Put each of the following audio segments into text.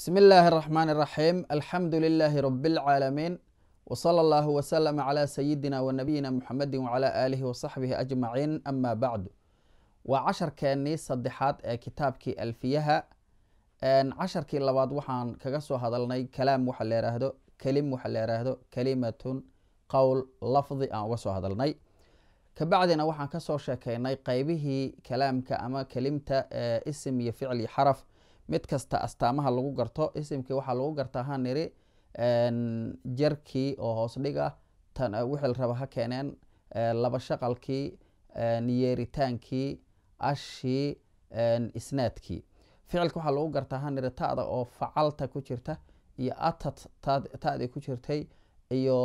بسم الله الرحمن الرحيم الحمد لله رب العالمين وصلى الله وسلم على سيدنا ونبينا محمد وعلى آله وصحبه أجمعين أما بعد وعشر كاني صدحات كتابك ألفيها أن عشر كي لباد وحان كغسو هذا كلام وحل رهدو كلم وحل رهدو كلمة qowl lafdi aan uga soo hadalnay kabacdina waxaan ka soo sheekaynay qeybihii kalaamka ama kelimta ee isim iyo ficil iyo xaraf mid kasta astaamaha lagu garto isimkii waxaa lagu gartaa han niri jarkii oo hoos dhig ah wixii raba ha keeneen laba shaqalkii yeeritaankii ashii isnaadkii ficilka waxaa lagu gartaa han niri tada oo facalta ku jirta iyo atad tadii ku jirtay iyo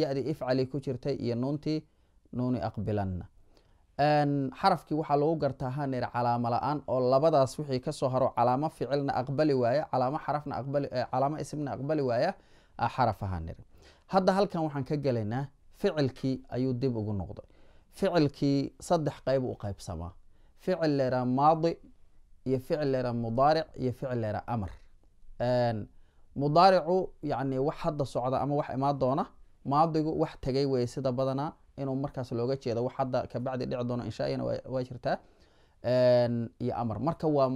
ya-dii ifcali ku jirtay iyo nuuntii nuuni aqbilanna xarafkii waxaa lagu gartaa haneer calaamo la-aan oo labadaas wixii kasoo haro calaamo ficilna aqbali waaya calaamo xarafna aqbali calaamo isimna aqbali waaya xaraf ahaanir hadda halkan waxaan ka gelaynaa ficilkii ayuu dib ugu noqday ficilkii saddex qeyb u qeybsamaa ficil leera maadi iyo ficil leera mudaaric iyo ficil leera amar mudaaricu yani wax hadda socda ama wax imaa doona maadigu wax tegay wey sida badanaa inuu markaas looga jeedo wax hadda kabacdi dhici doono inshaaina waa jirtaa iyo amar marka waa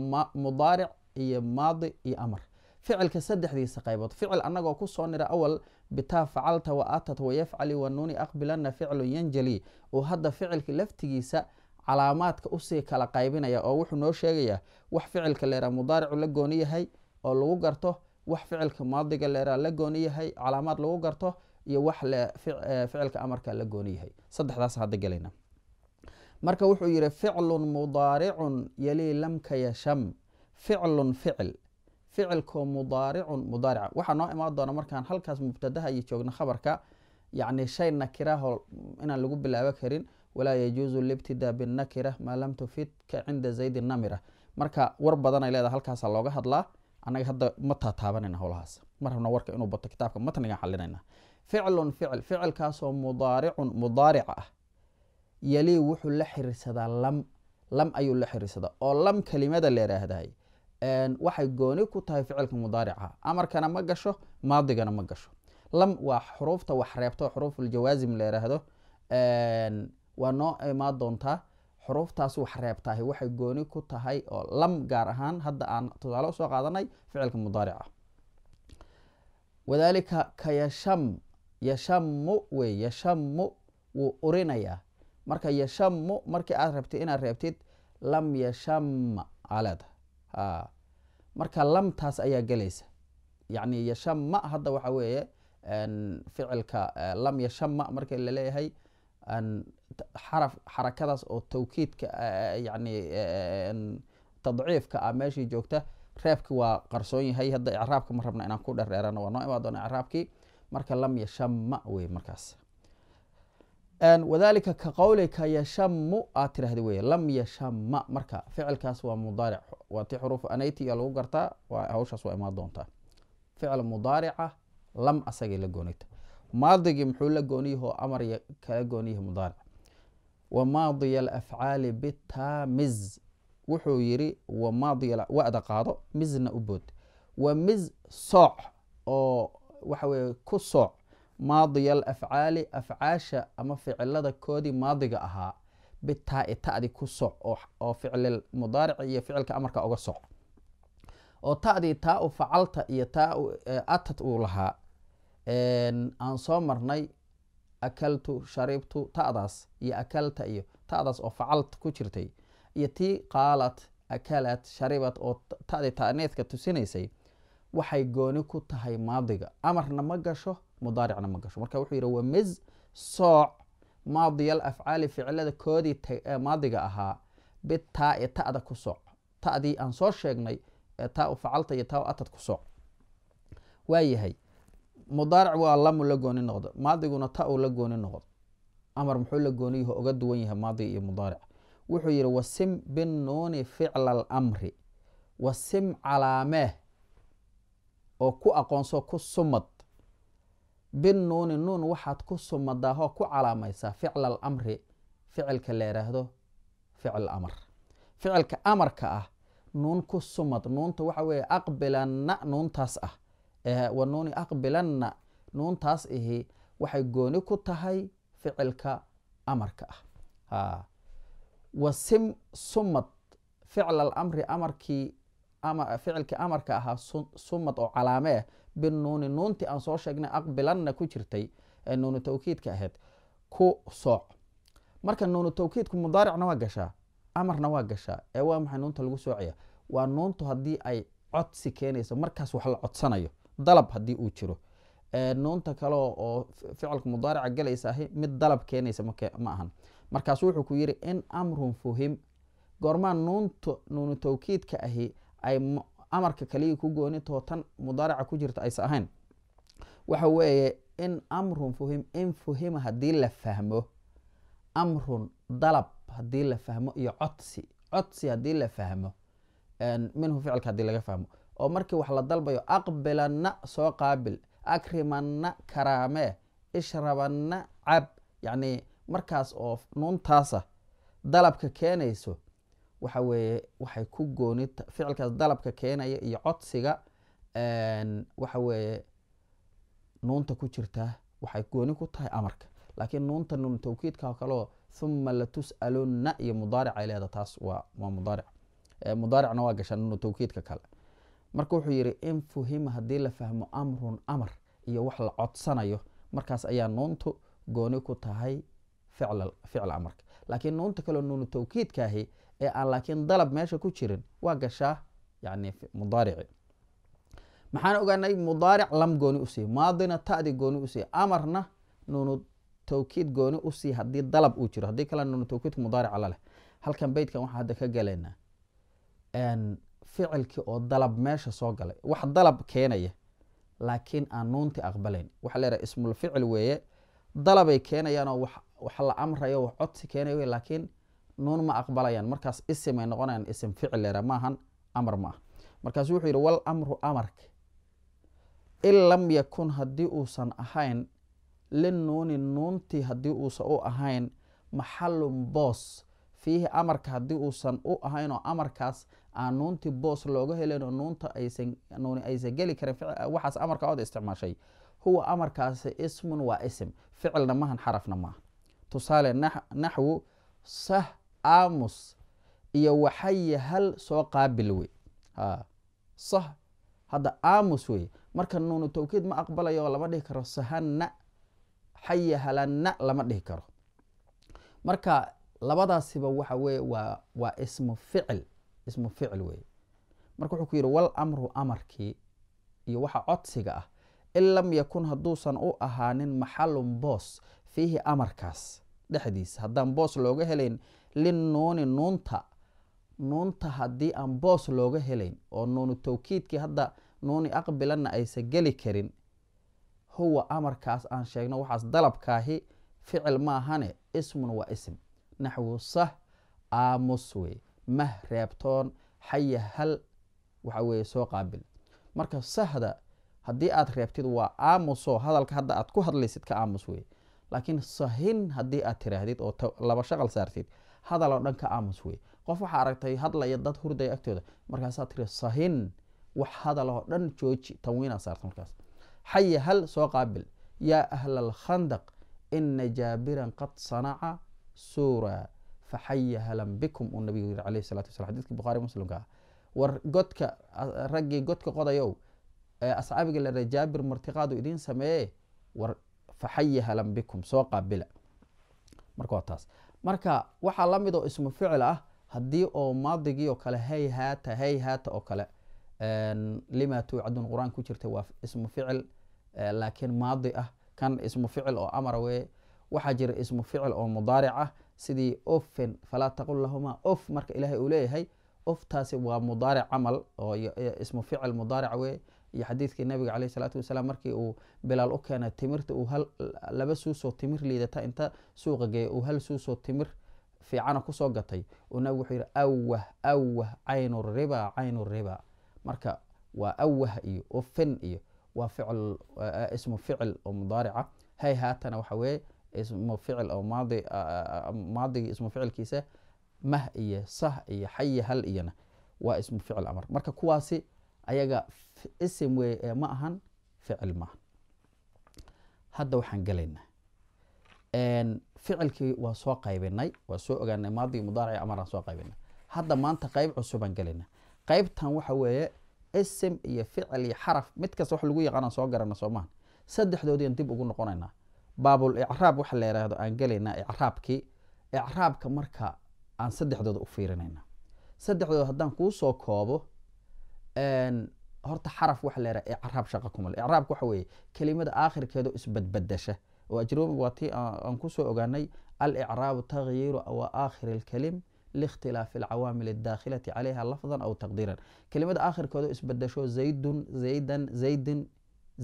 mudaaric iyo maadi iyo amar ficilka saddexdiisa qaybood ficil anagoo kusoo nira awal bitaa facalta wa atat wayafcali wanuuni aqbilana ficlun yanjali oo hadda ficilka laftigiisa calaamaadka usii kala qaybinaya oo wuxuu noo sheegayaa wax ficilka leeraa mudaaricu la gooni yahay oo lagu garto wax ficilka maadiga leeraa la gooni yahay calaamaad lagu garto iyo wax le eh, ficilka amarka la gooni yahay saddexdaas hadda gelayna marka wuxuu yidhi ficlun mudaaricun yalii lamka yasham ficlun ficil ficilkoo mudaaricun mudaarica waxaa noo imaan doona markaan halkaas mubtadaha iyo joogno khabarka yacni shay nakiraho inaan lagu bilaabo karin walaa yajuusu libtidaa binakira maa lam tufidka cinda zaydi namira marka war badanay leedaha halkaasa looga hadlaa annaga hadda ma taataabanayna howlahaas ma rabna warka inuu bato kitaabka matnigan xalinayna ficlun ficil ficilkaasoo mudaaricun mudaaric ah yalii wuxuu la xiriirsadaa lam lam ayuu la xiriirsadaa oo lam kelimada la yidhaahday waxay gooni ku tahay ficilka mudaarica ah. amarkana ma gasho maadigana ma gasho lam waa xuruufta wax reebto xuruufuljawaasim la yidhaahdo waa noo imaan doontaa xuruuftaas wax reebtaah waxay gooni ku tahay oo lam gaar ahaan hadda aan tusaale usoo qaadanay ficilka mudaarica ah. wadaalika kayasham yashamu wey yashamu wuu urinayaa marka yashamu markii aad rabti inaad reebtid lam yashama aleeda ha marka lamtaas ayaa gelaysa yacni yashama hadda waxa weeye ficilka lam yashama marka laleeyahay xaraf xarakadaas oo tawkiidka yani tadciifka a ah meeshii joogta reebki waa qarsoon yahay hadda icraabka ma rabna inaan ku dhereerano waa noo imaa imaadoona icraabkii marka lam yashama wey markaas wadalika ka qowlika yashamu aad tirahda wey lam yashama marka ficilkaas waa mudaaric waa ti xuruuf anati lagu gartaa hawshaas waa imaan doontaa ficil mudaarica lam asagay la goonayta maadigii muxuu la gooniyahoo amar kala gooniyaha mudaaric wa maadiya alafcaali bitamiz wuxuu yiri wamaadiya wada qaado mizna u bood wa miz sooc oo waxa ku sooc maadiya alafcaali afcaasha ama ficilada koodii maadiga ahaa bitaa-i ta ku soc oo ficlil mudaaric iyo ficilka amarka uga soc oo tadii taa u facalta iyo taa atad uu lahaa aan soo marnay akaltu sharibtu ta'daas iyo akalta iyo ta'daas oo facalt ku jirtay iyo tii qaalat akalat sharibat oo tadi dii taaneedka tusinaysay waxay gooni ku tahay maadiga amarna ma gasho mudaaricna ma gasho marka wuxuu yidhi wamiz sooc maadiya alafcaali ficilada koodii maadiga ahaa bitaae ta'da ku sooc ta'dii aan soo sheegnay ee taau facalta iyo taau atad ku sooc waayahay mudaaric waa lamu la gooni noqdo maadiguna ta'u la gooni noqdo amar muxuu la gooni yaho oga duwan yahay maadiga iyo mudaaric wuxuu yidhi wasim binuuni ficla almri wasim calaamee oo ku aqoonso ku sumad binnuuni nuun waxaad ku sumadaahoo ku calaamaysaa ficla al amri ficilka la yidhaahdo ficil amar ficilka amarka ah nuun ku sumad nuunta waxa weeye aqbilanna nuuntaas ah wa nuuni aqbilanna nuuntaas ihi waxay gooni ku tahay ficilka amarka ah wasim sumad ficla al amri amarkii ficilka amarka ahaa sumad oo calaame ah eh, binuuni nuunti aan soo sheegnay aqbilanna ku jirtay ee nuunu tawkiidka ahayd ku sooc marka nuunu tawkiidku mudaaricna waa gashaa amarna waa gashaa ee waa maxay nuunta lagu soocaya waa nuuntu haddii ay codsi keenayso markaas wax la codsanayo dalab haddii uu jiro nuunta kale oo ficilka mudaarica galaysa ahi mid dalab keenaysa ma ahan markaas wuxuu ku yiri in amrun fuhim goormaa nuunta nuunu tawkiidka ahi ay amarka kaliya ku gooni tan mudaaraca ku jirta aysa ahayn waxa weeye in amrun fuhim in fuhima haddii la fahmo amrun dalab haddii la fahmo iyo codsi codsi haddii la fahmo minhu ficilka hadii laga fahmo oo markii wax la dalbayo aqbilanna soo qaabil akrimanna karaamee ishrabanna cab yacni markaas oo nuuntaasa dalabka keenayso waxa weeye waxay ku gooni ficilkaas dalabka keenaya iyo codsiga waxa nuunta ku jirtaa waxay gooni ku tahay amarka laakiin nuunta nuun tawkiidka kaleo uma latus'alunna iyo mudaaric leeda taas waa mudaaric mudaaricna waa gashaa nuun tawkiidka kale marka wuxuu yidhi in fuhima haddii la fahmo amrun amar iyo wax la codsanayo markaas ayaa nuuntu gooni ku tahay ficl ficla amarka laakiin nuunta kaleo nuunu tawkiidkaahi ee aan laakiin dalab meesha ku jirin waa gashaa yani mudaarici maxaan ogaanay mudaaric lam gooni usii maadina tadi gooni usii amarna nuunu tawkiid gooni usii hadii dalab uu jiro hadii kale nuunu tawkiidku mudaarica laleh halkan beytkan waxaa hadda ka gelaynaa ficilkii oo dalab meesha soo galay wax dalab keenaya laakiin aan nuunti aqbalayn waxaa la ismulficil weeye dalabay keenayaanoo wax la amrayo wax codsi keenaya laakiin nuun ma aqbalayaan markaas isimay noqonayaan isim ficilera maahan amar maaha markaas wuxuu yihi wal amru amarka in lam yakun haddii uusan ahayn linuuni nuuntii haddii uusan u ahayn maxalun boos fiihi amarka haddii uusan u ahayn oo amarkaas aan nuuntii boos looga helen oo nuunta aysan nuuni aysan geli karin waxaas amarka ood isticmaashay huwa amarkaasi ismun waa isim ficilna maahan xarafna maaha tusaale naxwu sah aamus iyo waxaya hal soo qaabil wey sah hadda aamus wey marka nuunu tawkiid ma aqbalayo lama dhihi karo sahanna xaya halanna lama dhihi karo marka labadaasiba waxa weye waa waa ismu ficil ismu ficil weye marka wuxuu ku yidhi wal amru amarkii iyo waxa codsiga ah in lam yakun hadduusan u ahaanin maxalun boos fiihi amarkaas dhexdiisa haddaan boos looga helayn lin nuuni nuunta nuunta haddii aan boos looga helayn oo nuunu tawkiidkii hadda nuuni aqbilana aysan geli karin huwa amarkaas aan sheegno waxaas dalabkaahi ficil maahane ismun waa ism naxwu sah aamus wey mah reebtoon xaya hal waxa weeye soo qaabil marka sahda haddii aad reebtid waa aamuso hadalka hadda aad ku hadlaysid ka aamus wey laakiin sahin haddii aad tiraahdid oo laba shaqal saartid hadal oo dhan ka aamus wey qof waxaa aragtay hadlaya dad hurday agtooda markaasaa tiri sahin wax hadal oo dhan jooji tanwiinaa saarta markaas xaya hal soo qaabil yaa ahla alkhandaq ina jaabiran qad sanaca suura faxaya halan bikum uu nabigu yiri caleyhi salatu wasala xadiiskii bukhaari muslimka ah. war godka raggii godka qodayow asxaabiga la jaabir martiqaadu idiin sameeye war faxaya halan bikum soo qaabila marka waa taas marka waxaa la mid ah oo ismu ficil ah haddii oo maadigii oo kale hayhaata hayhaata oo kale lima tuucadun qur-aan ku jirta waa ismu ficil laakiin maadi ah kan ismu ficil oo amara weye waxaa jira ismu ficil oo mudaaric ah sidii ofin falaa taqul lahumaa of marka ilaahay uu leeyahay oftaasi waa mudaaric camal oo ismu ficil mudaaric weye iyo xadiidkii nabiga caleyh isalaatu wasalaam markii uu bilaal u keena timirta uu hal laba suusoo timir liidata inta suuqa geeya uu hal suusoo timir fiicana kusoo gatay uu nabigu wuxuu yihi awah awah caynu riba caynu riba marka waa awah iyo ufin iyo waa ficl eh, eh, ismu ficil oo mudaarica hay haatana waxa weeye ismu ficil oo maadi ah, ah, ah, maadigii ismu ficilkiisa mah iyo sah iyo xayi hal iyona waa ismu ficil amar marka kuwaasi ayaga isim wey ma ahan ficil maaha hadda waxaan gelaynaa ficilkii waa soo qaybinay waa soo ogaanay maadi mudaaric amaraan soo qaybinay hadda maanta qayb cusubaan gelaynaa qaybtan waxa weeye isim iyo ficil iyo xaraf mid kasta wax lagu yaqaanaan soo garana soo maaha dib ugu noqonaynaa baabul icraab waxa la yidhaahdo aan gelaynaa icraabkii icraabka marka aan saddexdooda u fiirinayna saddexdooda haddaan kuu soo koobo horta xaraf waxa leeraa icraab shaqa kumale icraabka waxa weeye kelimada aakhirkeedo isbadbadasha oo ajruubi waa tii aan kusoo ogaanay alicraabu takhyiiru waakhir alkelim liikhtilaafi alcawaamil adaakhilati calayha lafdan aw taqdiiran kelimada aakhirkeedo isbadasho zaydun zaydan zaydin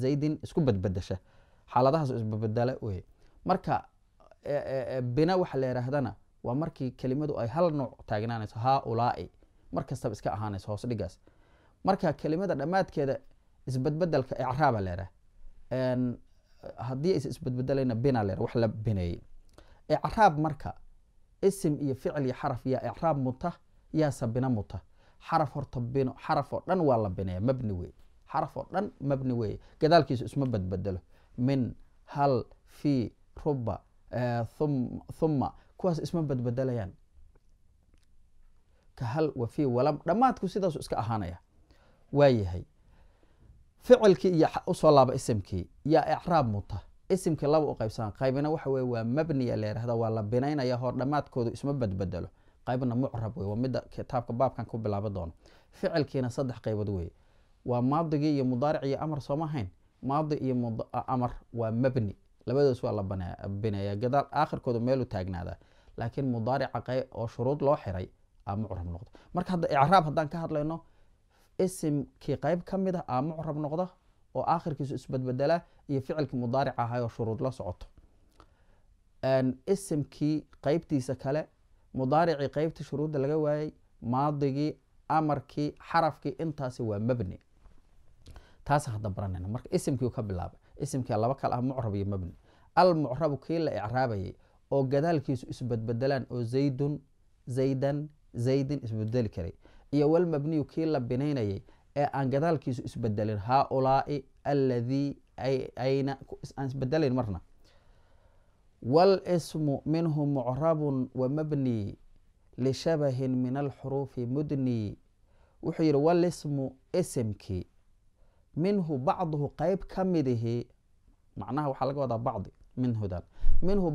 zaydin isku badbadasha xaaladahaas isbadbadala weye marka e, e, e, bina waxa la yihaahdana waa markii kelimadu ay hal nooc taagnaanayso haa ulaa'i mar iska ahaanayso hoos dhigaas marka kelimada dhammaadkeeda isbedbedelka icraaba ah leedha haddii is isbedbedelana bina ah leedha wax la bineeyey icraab marka isim iyo ficil iyo xaraf yaa icraab muta yaa sabina muta xaraf horta bino xaraf oo dhan waa la bineeya mabni wey xaraf oo dhan mabni weeye gadaalkiisu isma badbedelo min hal fi ruba thumma kuwaas isma badbedelayaan ka hal wa fi walam dhammaadku sidaasu iska ahaanaya waayahay ficilkii iyo usoo laaba isimkii yaa icraab muta isimkii laba u qaybsamaa qaybina waxa weye waa mabniya leerahda waa la binaynaya hor dhammaadkoodu isma badbedelo qaybna mucrab wey waa midda kitaabka baabkan ku bilaaba doono ficilkiina saddex qaybood weeye waa maadigii iyo mudaaric iyo amar sooma hayn maadi iyo amar waa mabni labadoos waa la bineeya gadaal aakhirkoodu meelu taagnaadaa laakiin mudaarica oo shuruud loo xiray aa mucrab noqdo marka hadda icraab haddaan ka hadlayno isimkii qayb ka mid ah, a mucrab noqda oo aakhirkiisu isbadbedela iyo ficilkii mudaaric ahay oo shuruud la socoto isimkii qeybtiisa kale mudaaricii qeybtii shuruudda laga waayey maadigii amarkii xarafkii intaasi waa mabni taasa hadda baranayna marka isimkii ka bilaabay isimkia laba kale ah mucrab iyo mabni almucrabu kii la icraabayay oo gadaalkiisu isbadbedelaan oo zaydun zaydan zaydin isbedbedeli karay iyo walmabniyu kii la binaynayay ee aan gadaalkiisu isbedelin haaulaai aladii ayna aan isbedelayn marna wاlsmu minhu mucrab wmabni lishabahi min alxuruufi mudni wuxuu yihi walismu isimkii minhu bacduhu qeyb ka midihi macnaha waxaa laga wadaa bacdi minhudan minhu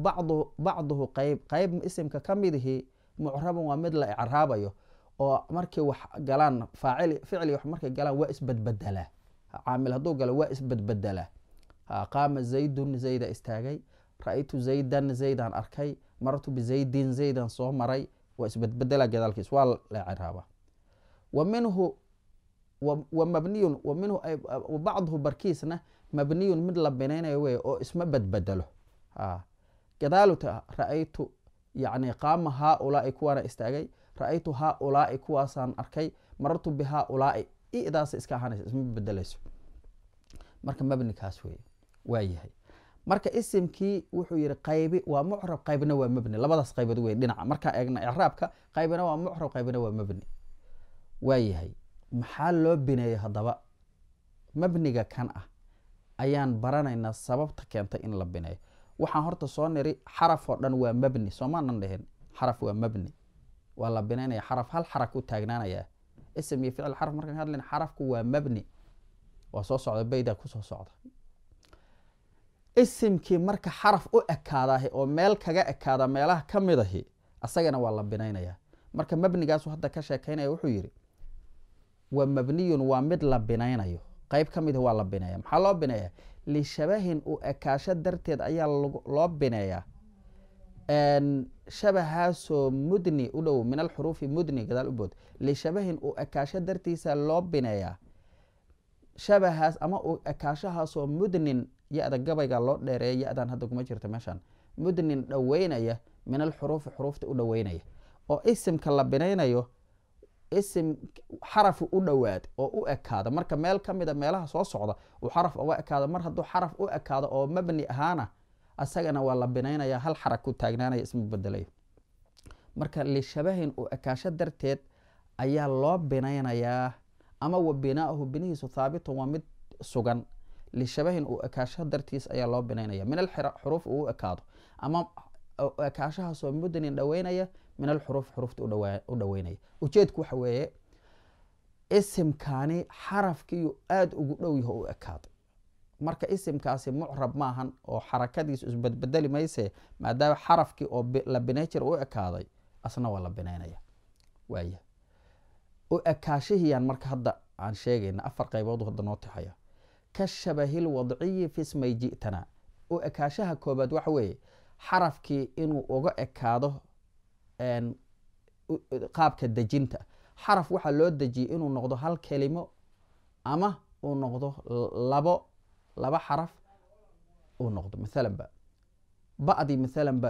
bacduhu qeyb qeyb isimka ka midihi mucrabun waa mid la icraabayo oo markay wax galaan faacil ficli wa markay galaan waa isbadbedelaa caamil hadduu galo waa isbadbedelaa qaama zaydun zayda istaagay raaytu ytu zaydan arkay martu bizaydin zaydan soo maray waa isbadbedela gadaalkiis waa la ciraaba wa wa mabniyun wa minhu barkiisna mabniyun mid la binaynayo wey oo isma badbedelo gadaaluta ra-aytu yani qaama haaulaai kuwaana istaagay ra-aytu haaulaai kuwaasaan arkay marartu bi haaulaai idaas iska ahaanaysa isma bedelayso marka mabnikaas wey waa yahay marka isimkii wuxuu yihi qaybi waa mucrab qaybna waa mabni labadaas qaybood wey dhinaca markaa eegna icraabka qaybina waa mucrab qaybina waa mabni waa yahay maxaa loo bineeyey haddaba mabniga kan ah ayaan baranaynaa sababta keentay in la bineeyo waxaan horta soo niri xaraf oo dhan waa mabni soomaanaan dhahin xaraf waa mabni waa la binaynaya xaraf hal xaraf u taagnaanaya ism iyo ficil xaraf markaan hadlayn xarafku waa mabni waa soo socda bayda kusoo socda isimkii marka xaraf u ekaadaah oo meel kaga ekaada meelaha ka mid ahi asagana waa la binaynaya marka mabnigaasu hadda ka sheekeynaya wuxuu yidhi wa mabniyun waa mid la binaynayo qeyb ka mid ah waa la bineeya maxaa loo bineeya lishabahin u ekaasho darteed ayaa loo bineeyaa shabahaasoo mudni u dhow min alxuruufi mudni gadaal ubood lishabahin uu ekaasho dartiisa loo bineeya shabahaas ama uu ekaashahaasoo mudnin ya-da gabayga loo dheereeya ya-dan hadda kuma jirto meeshaan mudnin dhoweynaya min alxuruufi xuruufta u dhoweynaya oo isimka la binaynayo isim xaraf u dhowaad oo u ekaada marka meel kamida meelaha soo socda uu xaraf uga ekaada mar hadduu xaraf u ekaado oo mabni ahaana asagana waa la binaynaya hal xarag ku taagnaanaya isma bedelayo marka lishabahin uu ekaasho darteed ayaa loo binaynayaa ama wa binaahu binihiisu thaabitun waa mid sugan lishabahin u ekaasho dartiis ayaa loo binaynaya min alxuruuf uu ekaado ama ekaashahaasoo mudnin dhaweynaya min alxuruuf xuruufta u dhaweynaya ujeedku waxa weeye isimkani xarafkiiyu aada ugu dhow yaho u ekaado marka isimkaasi mucrab maahan oo xarakadiis isbadbedeli mayse maadaama xarafkii oo la binay u ekaaday asna waa la binaynaya waaya u ekaashihiyaan marka hadda aan sheegayna afar qaybood hadda noo taxaya ka shabahil wadciyi fi smay ji'tana u ekaashaha koobaad waxa weeye xarafkii inuu uga ekaado qaabka dejinta xaraf waxaa loo dejiyey inuu noqdo hal kelimo ama uu noqdo labo laba xaraf uu noqdo maalanba ba-dii maalanba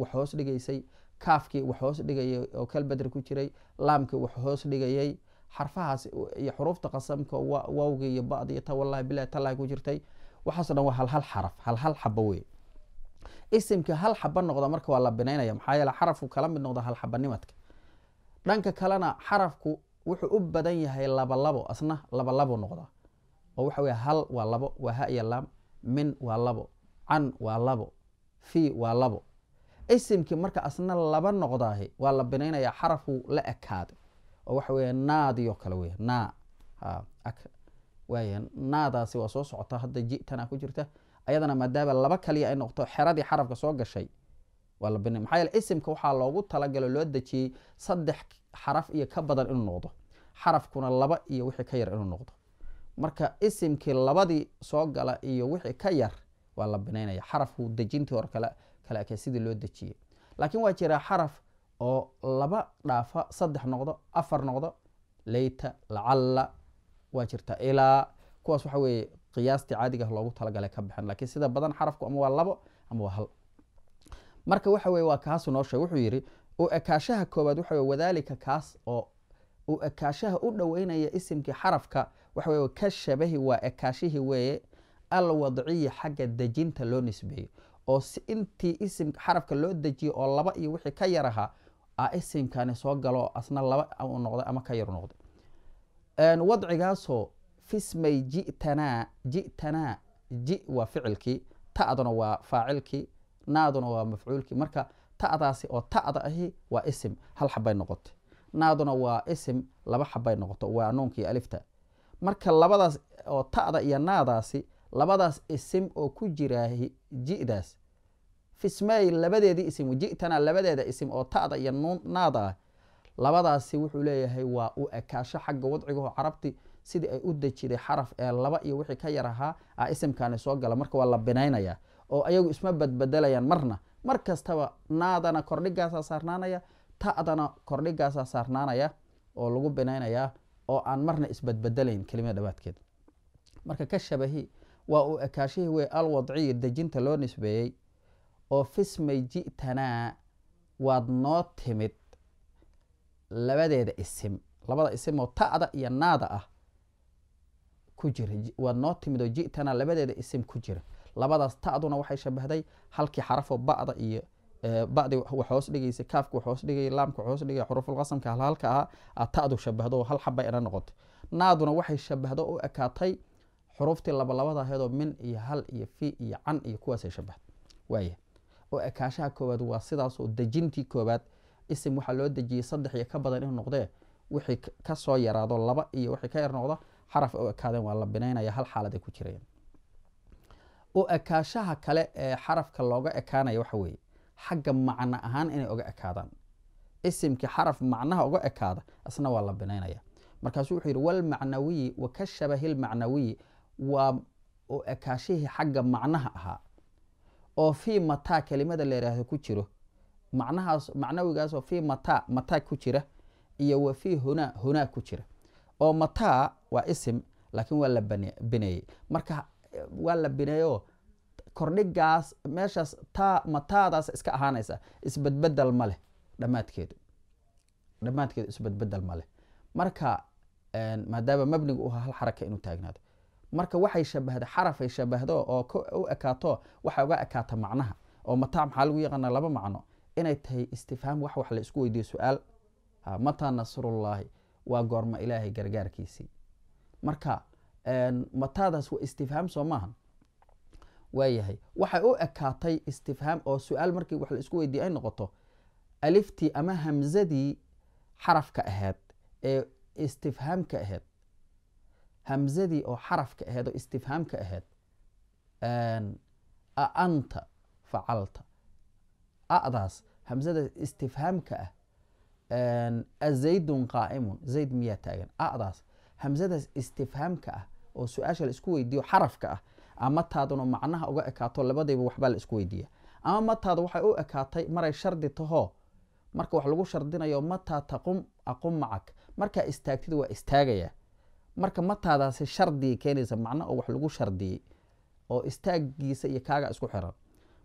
wax hoos dhigaysay kaafkii wax hoos dhigayay oo kalbadri ku jiray laamkii wax hoos dhigayay xarfahaas iyo xuruufta qasamka waawgii iyo badii ta wallahi bilahi tallahi ku jirtay waxaaso dhan waa halhal xaraf halhal xaba wey isimka hal xaba noqda marka waa la binaynaya maxaa yeele xarafku kala mid noqda halxabanimadka dhanka kalena xarafku wuxuu u badan yahay labalabo asna labalabo noqda oo waxa wey hal waa labo waa ha iyo laam min waa labo can waa labo fi waa labo isimkii marka asna laba noqdaahi waa la binaynayaa xarafuu la ekaaday oo waxa weya naadioo kale wey naa waaya naadaasi waa soo socota hadda jitana ku jirta ayadana maadaama laba kaliya ay noqoto xeradii xarafka soo gashay waa la bina maxaa yeele isimka waxaa loogu talagalo loo dejiyey saddex xaraf iyo ka badan inuu noqdo xarafkuna laba iyo wixii ka yar inuu noqdo marka isimkii labadii soo gala iyo wixii ka yar waa la binaynaya xarafku dejintii hor kale eke sidii loo dejiyey laakiin waa jiraa xaraf oo laba dhaafa saddex noqdo afar noqdo leyta lacalla waa jirta ilaa kuwaas waxa weeye qiyaastii caadigah ah loogu talagalay ka baxeen lakiin sida badan xarafku ama waa labo ama waa hal marka waxa weye waa kaasu noo sheeg wuxuu yidhi u ekaashaha koobaad waxa weye wadaalika kaas oo u ekaashaha u dhoweynaya isimkii xarafka waxawey ka shabahi waa ekaashihii weeye alwadciyi xagga dejinta loo nisbeeyo oo intii isim xarafka loo dejiyo oo laba iyo wixii ka yar ahaa a isimkani soo galo asna laba noqday ama ka yar noqday wadcigaasoo fismay jitanaa jitanaa ji waa ficilkii ta'duna waa faacilkii naaduna waa mafcuulkii marka ta'daasi oo ta'da ahi waa isim hal xabay noqotay naaduna waa isim laba xabay noqoto waa nuunkii alifta marka labadaas oo ta'da iyo naadaasi labadaas isim oo ku jira ji'daas fismey labadeedii isim ji'tana labadeeda isim oo ta'da iyo naada ah labadaasi wuxuu leeyahay waa u ekaasho xagga wadcigaho carabti sidii ay u dejiday xaraf ee laba iyo wixii ka yar ahaa a soo gala marka waa la binaynaya oo ayagu isma badbedelayaan marna mar kastaba naadana kordhigaasaa saarnaanaya ta'dana kordhigaasaa saarnaanaya oo lagu binaynayaa oo aan marna isbadbedelayn kelimada dhawaadkeeda marka ka shabahi waa uu ekaashihii wey alwadciya dejinta loo nisbeeyey oo fismay ji'tanaa waad noo timid labadeeda isim labada isim oo ta'da iyo naada ah ku jira waad noo timid oo ji'tanaa labadeeda isim ku jira labadaas ta'duna waxay shabahday halkii xarafoo ba'da iyo badi wax hoos dhigaysa kaafka wax hoos dhigaya laamka hoos dhigaya xurufulqasamka halhalka ah aad ta'du shabahdo hal xab ina noqotay naaduna waxay shabahdo u ekaatay xuruftii labalabada aheedoo min iyo hal iyo fi iyo can iyo kuwaasay shabahda waaya oo ekaashaha koowaad waa sidaas oo dejintii koowaad isim waxaa loo dejiyey saddex iyo ka badan inuu noqdee wixii ka yaraado laba iyo wixii ka yar noqda xaraf u ekaadeen waa la binaynaya hal xaalad ku jirayeen u ekaashaha kale ee xarafka looga ekaanaya waxa weeye xagga macno ahaan inay oga ekaadaan isimkii xaraf macnaha uga ekaada isna waa la binaynaya markaasu wuxuu yidhi walmacnawiyi wa ka shabahi waa oo ekaashihii xagga macnaha ahaa oo fii mataa kelimada la yidhaahdo ku jiro macnahaas macnawigaasoo fii mataa mataa ku jira iyo wa fii hunaa hunaa ku jira oo mataa waa isim laakiin waa la bineeyey marka waa la bineeyo kordhigaas meeshaas taa mataadaas iska ahaanaysa isbedbedel ma leh dhammaadkeedu dhammaadkeedu isbedbedel ma leh marka maadaama mabnigu u hal xaraka inuu taagnaado marka waxay shabahda xarafay shabahdo oo u ekaato waxay uga ekaata macnaha oo mataa maxaa lagu yaqaanaa laba macno inay tahay istifhaam wax wax la isku weydiiyo su-aal ah, mataa nasrullaahi waa goorma ilaahay gargaarkiisii marka mataadaas wa istifhaam soo maahan waayahay waxay u ekaatay istifhaam oo su-aal markii wax laisku isku ay noqoto aliftii ama hamzadii xarafka ahayd ee istifhaamka ahayd hamzadii oo xarafka ahayd oo istifhaamka ahayd anta facalta a-daas hamzada istifhaamka ah azaydun qaa'imun zayd miyaa taagan a-daas hamzadaas istifhaamka ah oo su-aasha la isku weydiiyo xarafka ah ama taaduna macnaha uga ekaato labadayba waxbaa la isku weydiiya ama mataada waxay u ekaatay maray shardi tahoo marka wax lagu shardinayo mataa taqum aqum macag markaa istaagtida waa istaagaya marka mataadaasi shardigay keenaysa macno oo wax lagu shardiyey oo istaagiisa iyo kaaga isku xiran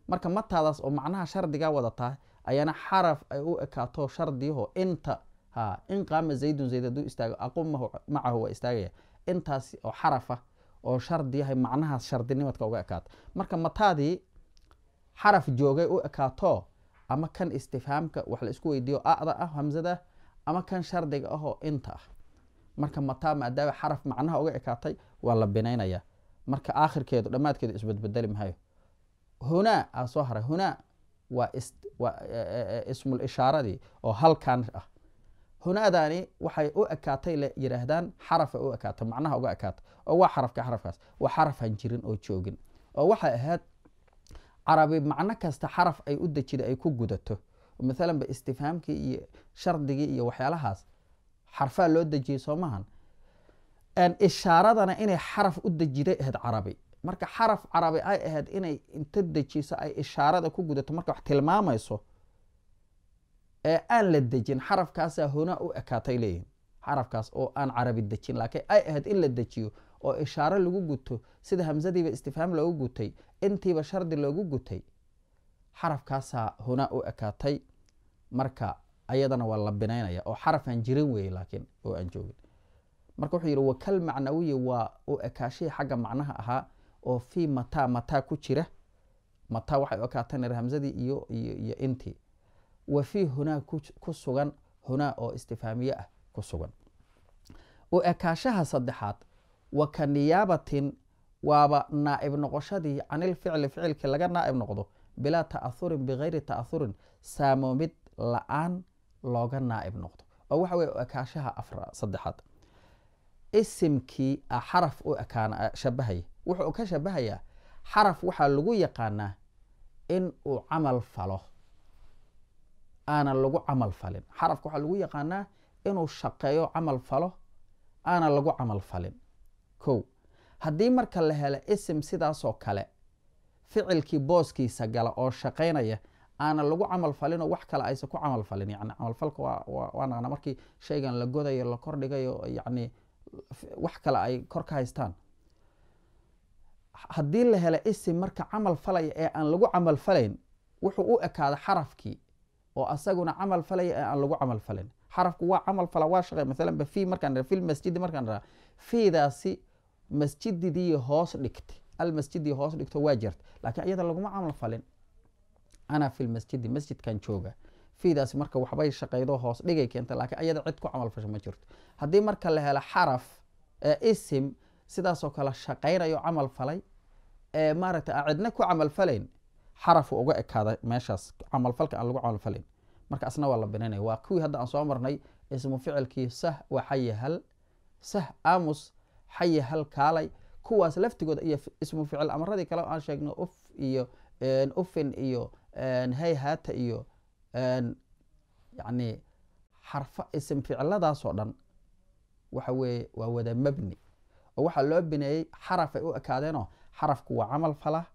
marka mataadaas oo macnaha shardigaa wadataa ayaana xaraf ay u ekaato shardiyaho inta ha in qaama zaydun zayd hadduu istaago aqum macahu waa istaagaya intaasi oo xarafah oo shardi yahay macnahaas shardinimadka uga ekaato marka mataadii xaraf joogay u ekaato ama kan istifhaamka wax la isku weydiiyo ada ah hamzada ah, ama kan shardiga ahoo inta ah marka mataa maadaama xaraf macnaha uga ekaatay waa la binaynaya marka aakhirkeedu dhammaadkeedu isbedbedeli mahayo hunaa aa soo haray hunaa waa waa e, e, e, ismul ishaaradii oo halkan ah hunaadaani waxay u ekaatay la yidhaahdaan xarafa u ekaato macnaha uga ekaato oo waa xarafka xarafkaas waa xarafan jirin oo joogin oo waxay ahayd carabi macno kasta xaraf ay u dejida ay ku gudato maalanba istifhaamkii iyo shardigii iyo waxyaalahaas xarfaa loo dejiyey soo maahan ishaaradana inay xaraf u dejiday ahayd carabi marka xaraf carabi ay ahayd inay inta dejiso ay ishaarada ku gudato marka wax tilmaamayso ee aan la dejin xarafkaasaa hona u ekaatay leeyihin xarafkaas oo aan carabi dejin laakiin ay ahayd in la dejiyo oo ishaaro lagu guto sida hamsadiiba istifhaam loogu gutay intiiba shardi loogu gutay xarafkaasaa hona u ekaatay marka ayadana waa la binaynaya oo xarafaan jirin weeye laakiin oo aan joogin marka wuxuu yidhi wakal macnawiyi waa u ekaashay xagga macnaha ahaa oo fii mataa mataa ku jira mataa waxay u ekaatay hamsadii iyo iyo intii wafii hunaa ku sugan hunaa oo istifaamiye ah ku sugan u ekaashaha saddexaad wa ka niyaabatin waaba naa'ib noqoshadii canil ficli ficilkii laga naa'ib noqdo bilaa ta'ahurin bikayri ta'ahurin saamoomid la-aan looga naa'ib noqdo oo waxa weye u ekaashaha saddexaad isimkii xaraf u shabahay wuxuu ka shabahayaa xaraf waxaa lagu yaqaanaa in uu camal falo aanan lagu camal falin xarafka waxaa lagu yaqaanaa inuu shaqeeyo camal falo aanan lagu camal falin kow haddii marka la helo isim sidaasoo kale ficilkii booskiisa gala oo shaqaynaya aanan lagu camal falinoo wax kale aysan ku camal falin yani camalfalka waa markii shaygan la godayo la kordhigayo yacni wax kale ay kor ka haystaan haddii la helo isim marka camal falaya ee aan lagu camal falayn wuxuu u ekaada xarafkii oo asaguna camal falaya ee aan lagu camal falin xarafku waa camal fala waa shaqe maalanba fi markaan filmasjidi markaan raha fiidaasi masjididii hoos dhigtay almasjidii hoos dhigto waa jirta laakiin iyada laguma camal falin ana filmasjidi masjidkan jooga fiidaasi marka waxbay shaqeydo hoos dhigay keenta laakiin ayada cid ku camal fasho ma jirto haddii marka la helo xaraf ee isim sidaasoo kale shaqeynayo camal falay ee maaragta aan cidna ku camal falayn xarafu uga ekaaday meeshaas camalfalka aan lagu camalfalin marka asna waa la binaynaya waa kuwii hadda aan soo marnay ismu ficilkii sah waa hal sah aamus hal kaalay kuwaas laftigooda iyo ismu ficil amaradii kale aan sheegno uf iyo ufin iyo hay hayhata iyo yani xarfa ism ficiladaasoo dhan waxa weeye waa wada mabni oo waxaa loo bineeyey xarafay u ekaadeenoo xarafku waa camal fala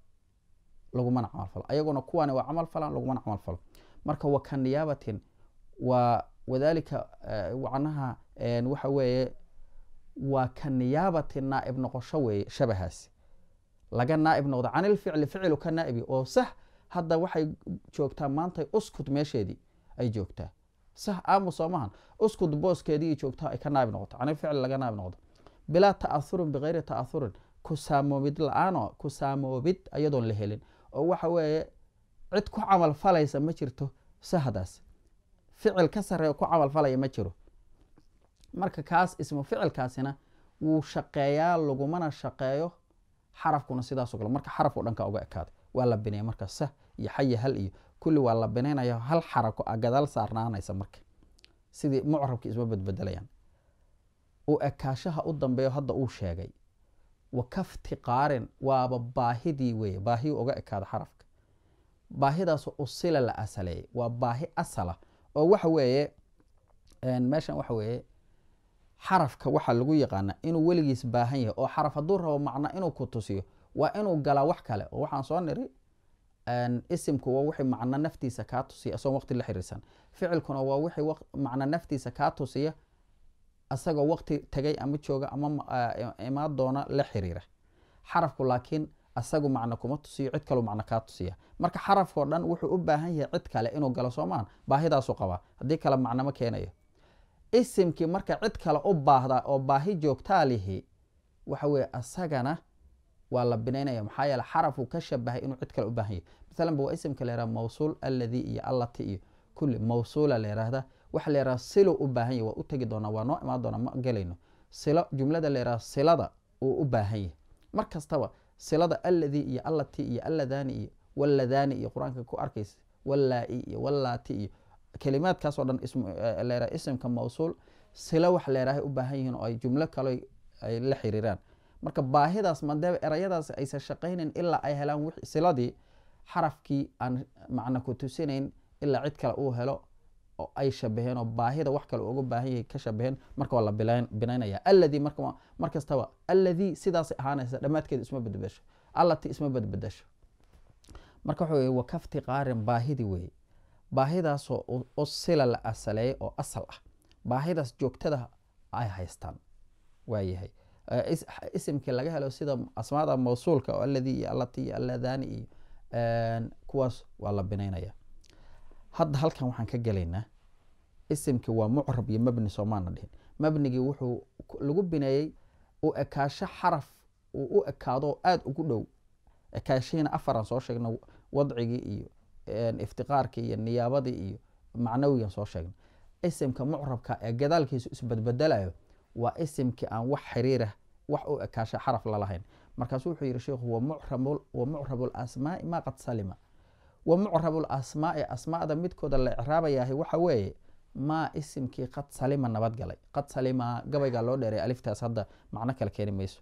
lagumana camal falo ayaguna kuwaani waa camal falaan lagumana camal falo marka wa ka niyaabatin waa wadaalika wacnaha waxa weeye waa ka niyaabati naaib noqosho weeye shabahaasi laga naaib noqdo can ilficli ficilu ka naaibi oo sah hadda waxay joogtaa maanta uskud meesheedii ay joogtaa sah aamu soo maahan uskud booskeedii joogtaa ay ka naaib noqoto can ilficli laga naaib noqdo bilaa ta'ahurin bikeyri ta'ahurin ku la-aanoo ku ayadoon la helin oo waxa weeye cid ku camal falaysa ma jirto sahdaas ficil ka sarreeyo ku camal falaya ma jiro marka kaas ismu ficilkaasina wuu shaqeeyaa lagumana shaqeeyo xarafkuna sidaas kale marka xarafoo dhanka uga ekaada waa la bineeya marka sah iyo xaya hal iyo kulli waa la binaynaya hal xarako a gadaal saarnaanaysa marka sidii mucrabka isma badbedelayaan u ekaashaha u dambeeyo hadda uu sheegay wakaftiqaarin waaba baahidii weye baahi uga ekaada xarafka baahidaasoo usila la asaleeyay waa baahi asala oo waxa weeye meeshan waxa weeye xarafka waxaa lagu yaqaana inuu weligiis baahan yahay oo xaraf hadduu rabo macno inuu ku tusiyo waa inuu galaa wax kale oo waxaan soo niri isimku waa wixii macno naftiisa kaa tusiya asoo waqti la xiriirsan ficilkuna waa wixii macno naftiisa kaa tusiya asagoo waqti tagay ama jooga ama ah, e, imaa doona la xiriira xarafku laakiin asagu macno kuma tusiyo cid kal macno kaa tusiya marka xarafkao dhan wuxuu u baahan yahay cid kale inuu galo soomaan baahidaasu qabaa haddii kale macnoma keenayo isimkii marka cid kale u baahda oo baahi joogtaa lihi waxa weye asagana waa la binaynaya maxaa yeele xarafuu ka shabahay inuu cid kale u baahan yahy maalanba waa isimka la yihahda mawsuul alladii iyo allati iyo kulli mawsuula la yihahda waxaa la yaraha silo u baahan yahy waa u tegi doonaa waa noo imaan doonaa ma gelayno silo jumlada la silada uu u baahan yahay mar kastaba silada alladii iyo allati iyo alladani iyo walladani iyo qur-aanka ku arkaysa wallaa-i iyo wallaati iyo kelimaadkaas dhan ismlera eh, isimka mawsuul silo wax leerahay u baahan yihiin oo ay jumlo kale ay la xiriiraan marka baahidaas madeeba erayadaas aysan shaqaynayn ilaa ay helaan siladii xarafkii aan macno ku tusinayn ilaa cid kale uu helo oo ay shabaheen oo baahida wax kale uga baahan yahay ka shabaheen marka waa la binaynaya alladii marka mar kastaba alladii sidaas ahaanaysa dhammaadkeeda isma badbadasho allati isma badbadasho marka waxa weeye wakafti qaarin baahidi weeye baahidaasoo oo sila la asaleeyay oo asal ah baahidaas joogtada ay haystaan waayahay isimkii laga helo sida asmaada mawsuulka oo alladii iyo allati iyo alladani iyo kuwaas waa la binaynaya hadda halkan waxaan ka gelaynaa isimka waa mucrab iyo mabni soomaana dhihin mabnigii wuxuu lagu bineeyey u ekaasho xaraf uu u ekaado aada ugu dhow ekaashihiina afaran soo sheegna wadcigii iyo iftiqaarkii iyo niyaabadii iyo macnawigan soo sheegna isimka mucrabka ee gadaalkiisu isbadbedelayo waa isimkii aan wax xiriirah wax u ekaasho xaraf lalahayn markaasuu wuxuu yihi sheikhu wa mucrabul asmaai maa salima wamucrabu lasmaai asmaada midkooda la icraabayaahi waxa weeye maa isimkii qad salima nabad galay qad salima gabaygaa loo dheeray aliftaas hadda macno kale keeni mayso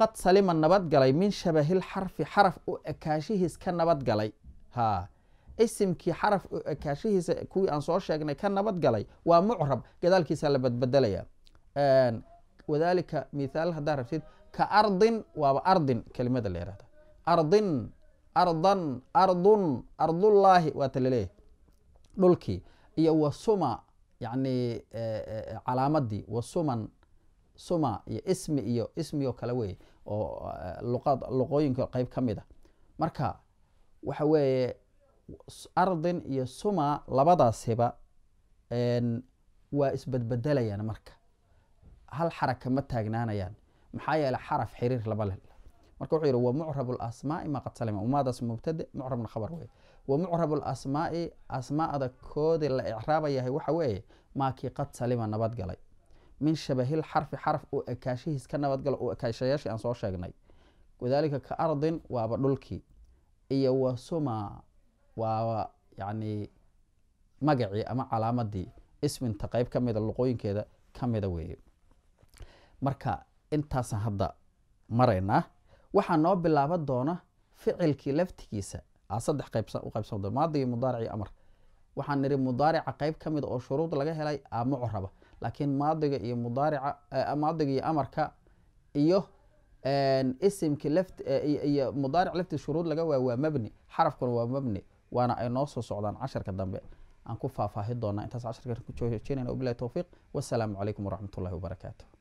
qad salima nabadgalay min shabahil xarfi xaraf u ekaashihiis ka nabadgalay ha isimkii xaraf u ekaashihiisa kuwii aan soo sheegnay ka nabadgalay waa mucrab gadaalkiisaa la badbedelayaa wadaalika mithaal haddaa rabtid ka ardin waaba ardin kelimada la yihahda ardin ardan ardun ardullaahi waata laleeyahay dhulkii iyo wasuma yani e, e, e, calaamadii wasuman suma iyo ismi iyo ismi ismio kale wey oo luqooyinka qeyb ka mid a ah. marka waxa weeye ardin iyo suma labadaasiba waa isbedbedelayaan marka hal xaraka ma taagnaanayaan maxaa yeele xaraf xiriir lama leh marka wuxuu yihi wamucrab lasmaai ma qad salima umaadaas mubtade mucrabna khabar wey wamucrab lasmaai asmaada koodii la icraaba yahay waxa weeye maakii qad salima nabadgalay min shabahil xarfi xarf uu ekaashihiis ka nabadgalo uu ekaashayaashii aan soo sheegnay wadaalika ka ardin waaba dhulkii iyo wasuma waaba yacni magacii ama calaamadii isminta qeyb ka mida luqooyinkeeda ka mida weeye marka intaasaan hadda maraynaa waxaa noo bilaaban doona ficilkii laftigiisa saddex qaybsan maadi mudaarici amar waxaan niri mudaarica qeyb ka ah oo shuruud laga helay mucoraba laakiin maadiga iyo mudaarica maadiga iyo amarka iyo isimki iyo mudaaric laftiis shuruud laga waa waa mabni xarafkuna waa mabni waana ay noo soo socdaan casharka dambe aan ku faahfaahi doonaa intaas casharka ku joojinayna wabilahi towfiiq wasalaamu calaykum waraxmatullahi wabarakaatu